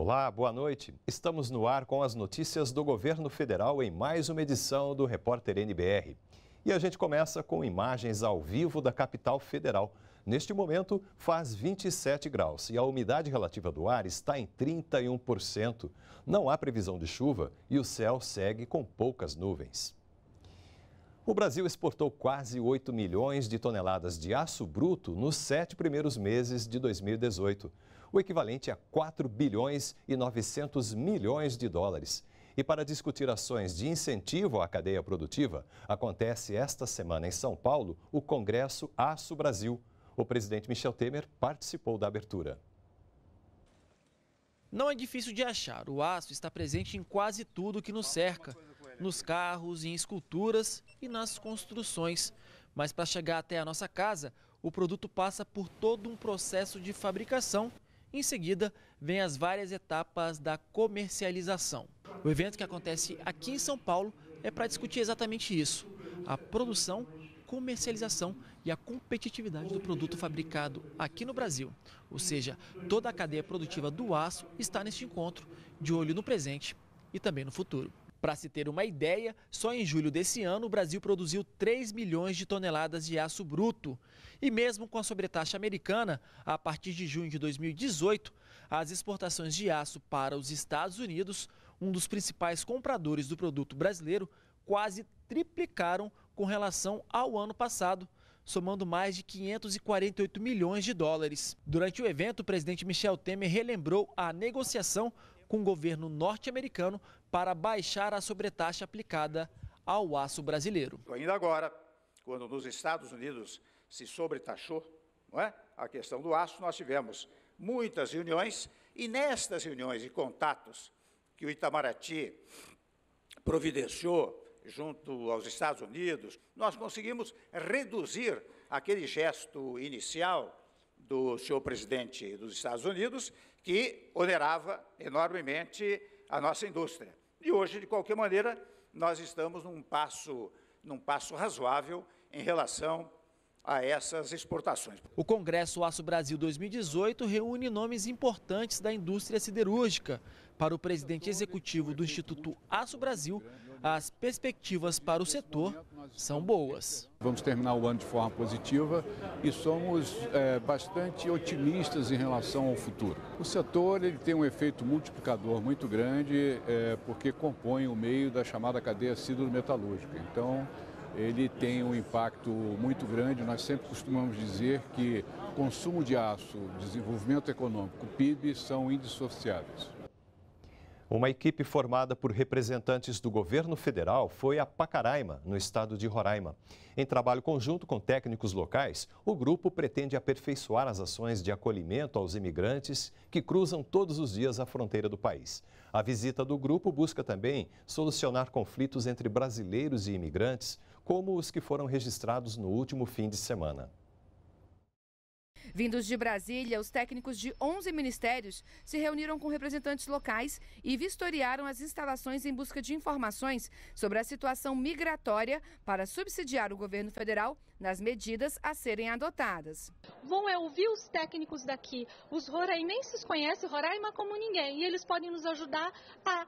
Olá, boa noite. Estamos no ar com as notícias do governo federal em mais uma edição do Repórter NBR. E a gente começa com imagens ao vivo da capital federal. Neste momento, faz 27 graus e a umidade relativa do ar está em 31%. Não há previsão de chuva e o céu segue com poucas nuvens. O Brasil exportou quase 8 milhões de toneladas de aço bruto nos sete primeiros meses de 2018, o equivalente a 4 bilhões e 900 milhões de dólares. E para discutir ações de incentivo à cadeia produtiva, acontece esta semana em São Paulo o Congresso Aço Brasil. O presidente Michel Temer participou da abertura. Não é difícil de achar, o aço está presente em quase tudo que nos cerca nos carros, em esculturas e nas construções. Mas para chegar até a nossa casa, o produto passa por todo um processo de fabricação. Em seguida, vem as várias etapas da comercialização. O evento que acontece aqui em São Paulo é para discutir exatamente isso: a produção, comercialização e a competitividade do produto fabricado aqui no Brasil. Ou seja, toda a cadeia produtiva do aço está neste encontro, de olho no presente e também no futuro. Para se ter uma ideia, só em julho desse ano o Brasil produziu 3 milhões de toneladas de aço bruto. E mesmo com a sobretaxa americana, a partir de junho de 2018, as exportações de aço para os Estados Unidos, um dos principais compradores do produto brasileiro, quase triplicaram com relação ao ano passado, somando mais de 548 milhões de dólares. Durante o evento, o presidente Michel Temer relembrou a negociação com o governo norte-americano para baixar a sobretaxa aplicada ao aço brasileiro. Ainda agora, quando nos Estados Unidos se sobretaxou não é? a questão do aço, nós tivemos muitas reuniões e nestas reuniões e contatos que o Itamaraty providenciou junto aos Estados Unidos, nós conseguimos reduzir aquele gesto inicial do senhor presidente dos Estados Unidos, que onerava enormemente a nossa indústria. E hoje, de qualquer maneira, nós estamos num passo, num passo razoável em relação a essas exportações. O Congresso Aço Brasil 2018 reúne nomes importantes da indústria siderúrgica. Para o presidente executivo do Instituto Aço Brasil, as perspectivas para o setor são boas. Vamos terminar o ano de forma positiva e somos é, bastante otimistas em relação ao futuro. O setor ele tem um efeito multiplicador muito grande, é, porque compõe o meio da chamada cadeia siderometalúrgica. Então, ele tem um impacto muito grande. Nós sempre costumamos dizer que consumo de aço, desenvolvimento econômico, PIB são indissociáveis. Uma equipe formada por representantes do governo federal foi a Pacaraima, no estado de Roraima. Em trabalho conjunto com técnicos locais, o grupo pretende aperfeiçoar as ações de acolhimento aos imigrantes que cruzam todos os dias a fronteira do país. A visita do grupo busca também solucionar conflitos entre brasileiros e imigrantes, como os que foram registrados no último fim de semana. Vindos de Brasília, os técnicos de 11 ministérios se reuniram com representantes locais e vistoriaram as instalações em busca de informações sobre a situação migratória para subsidiar o governo federal nas medidas a serem adotadas. Bom é ouvir os técnicos daqui. Os roraimenses conhecem Roraima como ninguém e eles podem nos ajudar a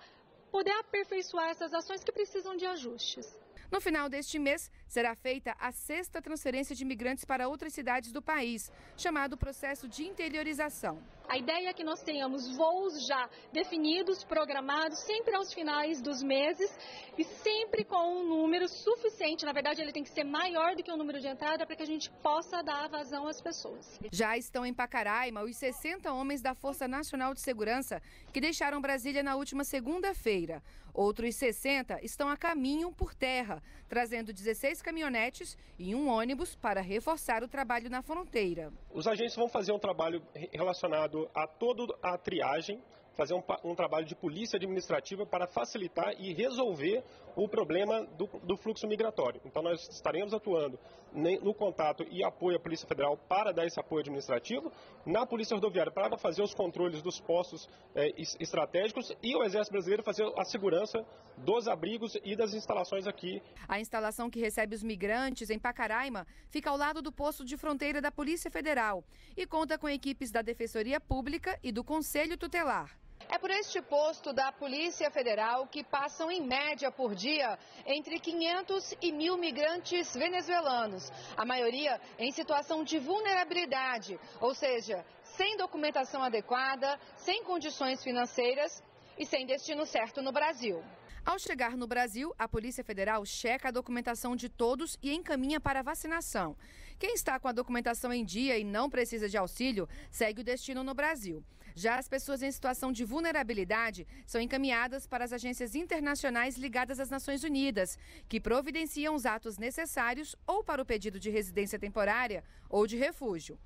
poder aperfeiçoar essas ações que precisam de ajustes. No final deste mês, será feita a sexta transferência de imigrantes para outras cidades do país, chamado processo de interiorização. A ideia é que nós tenhamos voos já definidos, programados, sempre aos finais dos meses e sempre com um número suficiente. Na verdade, ele tem que ser maior do que o número de entrada para que a gente possa dar vazão às pessoas. Já estão em Pacaraima os 60 homens da Força Nacional de Segurança que deixaram Brasília na última segunda-feira. Outros 60 estão a caminho por terra, trazendo 16 caminhonetes e um ônibus para reforçar o trabalho na fronteira. Os agentes vão fazer um trabalho relacionado a toda a triagem fazer um, um, trabalho de polícia administrativa para facilitar e resolver o problema do, do fluxo migratório. Então, nós estaremos atuando no contato e apoio à Polícia Federal para dar esse apoio administrativo, na Polícia Rodoviária para fazer os controles dos postos eh, estratégicos e o Exército Brasileiro fazer a segurança dos abrigos e das instalações aqui. A instalação que recebe os migrantes em Pacaraima fica ao lado do posto de fronteira da Polícia Federal e conta com equipes da Defensoria Pública e do Conselho Tutelar. É por este posto da Polícia Federal que passam, em média por dia, entre 500 e 1.000 migrantes venezuelanos, a maioria em situação de vulnerabilidade, ou seja, sem documentação adequada, sem condições financeiras e sem destino certo no Brasil. Ao chegar no Brasil, a Polícia Federal checa a documentação de todos e encaminha para vacinação. Quem está com a documentação em dia e não precisa de auxílio, segue o destino no Brasil. Já as pessoas em situação de vulnerabilidade são encaminhadas para as agências internacionais ligadas às Nações Unidas, que providenciam os atos necessários ou para o pedido de residência temporária ou de refúgio.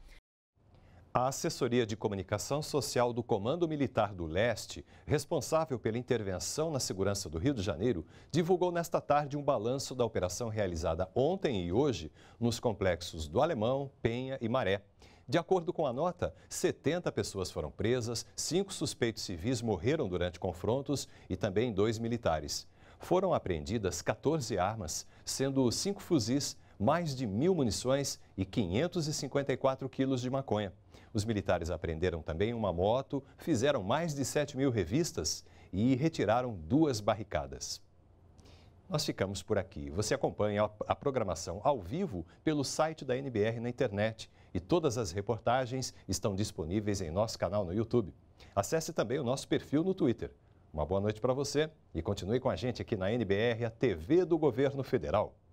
A assessoria de comunicação social do Comando Militar do Leste, responsável pela intervenção na segurança do Rio de Janeiro, divulgou nesta tarde um balanço da operação realizada ontem e hoje nos complexos do Alemão, Penha e Maré. De acordo com a nota, 70 pessoas foram presas, cinco suspeitos civis morreram durante confrontos e também dois militares. Foram apreendidas 14 armas, sendo cinco fuzis, mais de mil munições e 554 quilos de maconha. Os militares apreenderam também uma moto, fizeram mais de 7 mil revistas e retiraram duas barricadas. Nós ficamos por aqui. Você acompanha a programação ao vivo pelo site da NBR na internet e todas as reportagens estão disponíveis em nosso canal no YouTube. Acesse também o nosso perfil no Twitter. Uma boa noite para você e continue com a gente aqui na NBR, a TV do Governo Federal.